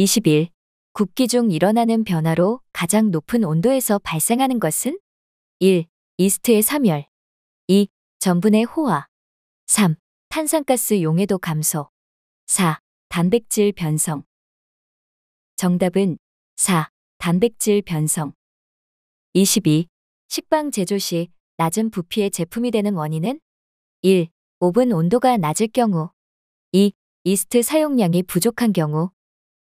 2 1 국기 중 일어나는 변화로 가장 높은 온도에서 발생하는 것은 1. 이스트의 사멸 2. 전분의 호화 3. 탄산가스 용해도 감소 4. 단백질 변성 정답은 4. 단백질 변성 22. 식빵 제조 시 낮은 부피의 제품이 되는 원인은 1. 오븐 온도가 낮을 경우 2. 이스트 사용량이 부족한 경우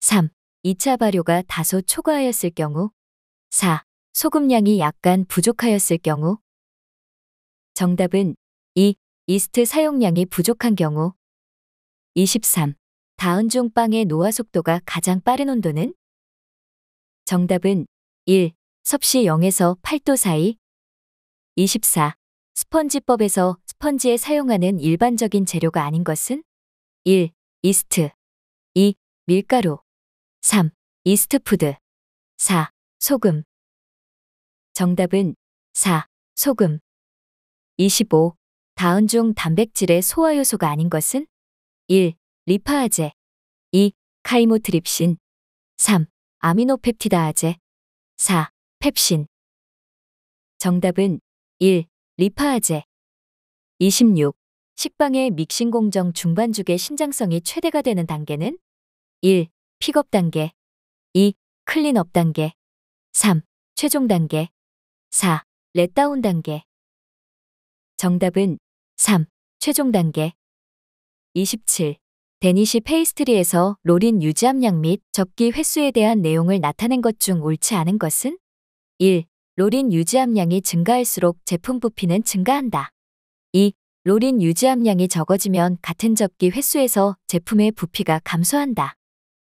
3. 2차 발효가 다소 초과하였을 경우 4. 소금량이 약간 부족하였을 경우 정답은 2. 이스트 사용량이 부족한 경우 23. 다은 종 빵의 노화 속도가 가장 빠른 온도는? 정답은 1. 섭씨 0에서 8도 사이 24. 스펀지법에서 스펀지에 사용하는 일반적인 재료가 아닌 것은? 1. 이스트 2. 밀가루 3. 이스트푸드 4. 소금 정답은 4. 소금 25. 다운 중 단백질의 소화효소가 아닌 것은? 1. 리파아제 2. 카이모트립신 3. 아미노펩티다아제 4. 펩신 정답은 1. 리파아제 26. 식빵의 믹싱 공정 중반죽의 신장성이 최대가 되는 단계는? 1. 픽업 단계 2. 클린업 단계 3. 최종 단계 4. 렛다운 단계 정답은 3. 최종 단계 27. 데니시 페이스트리에서 로린 유지함량 및 접기 횟수에 대한 내용을 나타낸 것 중 옳지 않은 것은? 1. 로린 유지함량이 증가할수록 제품 부피는 증가한다. 2. 로린 유지함량이 적어지면 같은 접기 횟수에서 제품의 부피가 감소한다.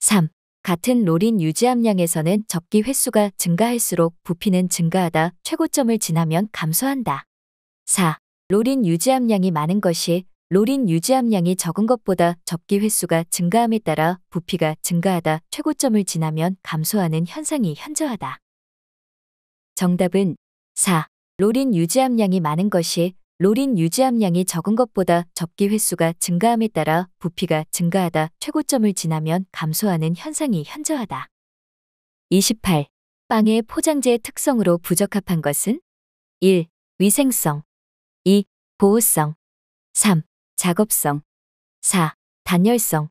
3. 같은 로린 유지 함량에서는 접기 횟수가 증가할수록 부피는 증가하다 최고점을 지나면 감소한다. 4. 로린 유지 함량이 많은 것이 로린 유지 함량이 적은 것보다 접기 횟수가 증가함에 따라 부피가 증가하다 최고점을 지나면 감소하는 현상이 현저하다. 정답은 4. 로린 유지 함량이 많은 것이 롤인 유지함량이 적은 것보다 접기 횟수가 증가함에 따라 부피가 증가하다 최고점을 지나면 감소하는 현상이 현저하다. 28. 빵의 포장재의 특성으로 부적합한 것은 1. 위생성 2. 보호성 3. 작업성 4. 단열성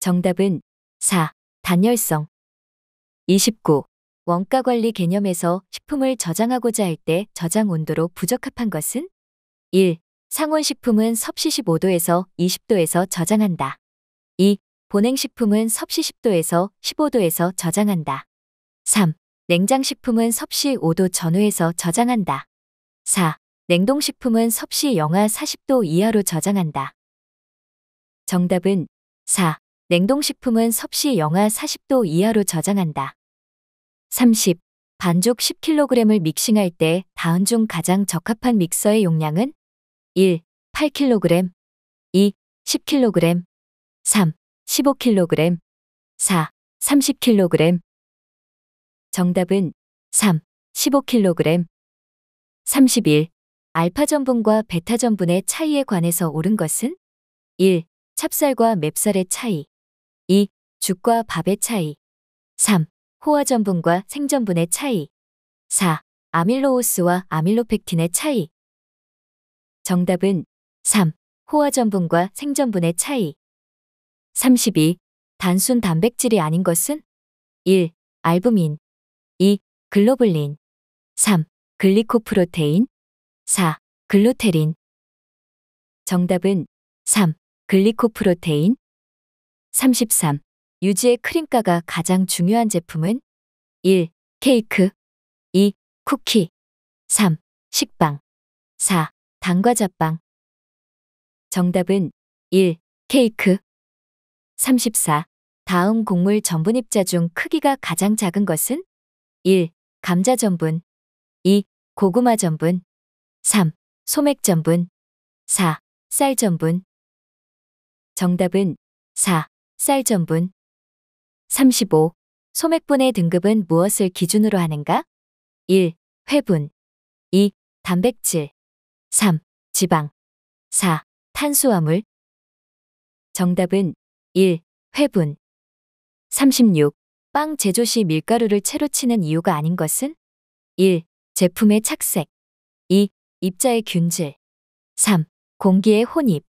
정답은 4. 단열성 29. 원가 관리 개념에서 식품을 저장하고자 할 때 저장 온도로 부적합한 것은 1. 상온식품은 섭씨 15도에서 20도에서 저장한다. 2. 보냉식품은 섭씨 10도에서 15도에서 저장한다. 3. 냉장식품은 섭씨 5도 전후에서 저장한다. 4. 냉동식품은 섭씨 영하 40도 이하로 저장한다. 정답은 4. 냉동식품은 섭씨 영하 40도 이하로 저장한다. 30. 반죽 10kg을 믹싱할 때 다음 중 가장 적합한 믹서의 용량은 1. 8kg 2. 10kg 3. 15kg 4. 30kg 정답은 3. 15kg 31. 알파 전분과 베타 전분의 차이에 관해서 옳은 것은 1. 찹쌀과 맵쌀의 차이 2. 죽과 밥의 차이 3. 호화전분과 생전분의 차이 4. 아밀로오스와 아밀로펙틴의 차이 정답은 3. 호화전분과 생전분의 차이 32. 단순 단백질이 아닌 것은 1. 알부민 2. 글로블린 3. 글리코프로테인 4. 글루테린 정답은 3. 글리코프로테인 33. 유지의 크림가가 가장 중요한 제품은 1. 케이크 2. 쿠키 3. 식빵 4. 단과자빵 정답은 1. 케이크 34. 다음 곡물 전분입자 중 크기가 가장 작은 것은 1. 감자 전분 2. 고구마 전분 3. 소맥 전분 4. 쌀 전분 정답은 4. 쌀 전분 35. 소맥분의 등급은 무엇을 기준으로 하는가? 1. 회분 2. 단백질 3. 지방 4. 탄수화물 정답은 1. 회분 36. 빵 제조 시 밀가루를 채로 치는 이유가 아닌 것은? 1. 제품의 착색 2. 입자의 균질 3. 공기의 혼입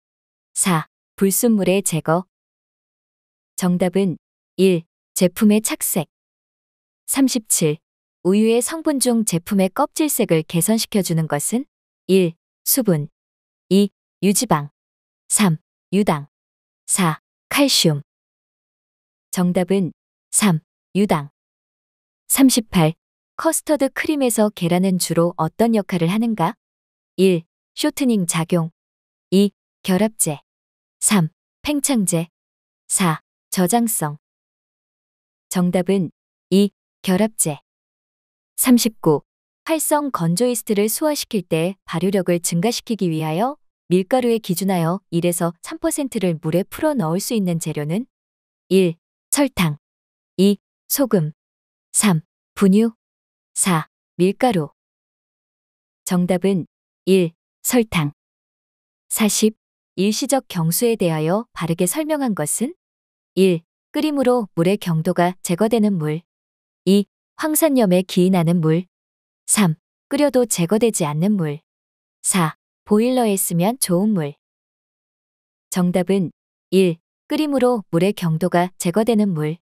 4. 불순물의 제거 정답은 1. 제품의 착색 37. 우유의 성분 중 제품의 껍질색을 개선시켜주는 것은 1. 수분 2. 유지방 3. 유당 4. 칼슘 정답은 3. 유당 38. 커스터드 크림에서 계란은 주로 어떤 역할을 하는가? 1. 쇼트닝 작용 2. 결합제 3. 팽창제 4. 저장성 정답은 2. 결합제. 39. 활성 건조 이스트를 소화시킬 때 발효력을 증가시키기 위하여 밀가루에 기준하여 1에서 3%를 물에 풀어 넣을 수 있는 재료는 1. 설탕 2. 소금 3. 분유 4. 밀가루 정답은 1. 설탕 40. 일시적 경수에 대하여 바르게 설명한 것은 1. 끓임으로 물의 경도가 제거되는 물. 2. 황산염에 기인하는 물. 3. 끓여도 제거되지 않는 물. 4. 보일러에 쓰면 좋은 물. 정답은 1. 끓임으로 물의 경도가 제거되는 물.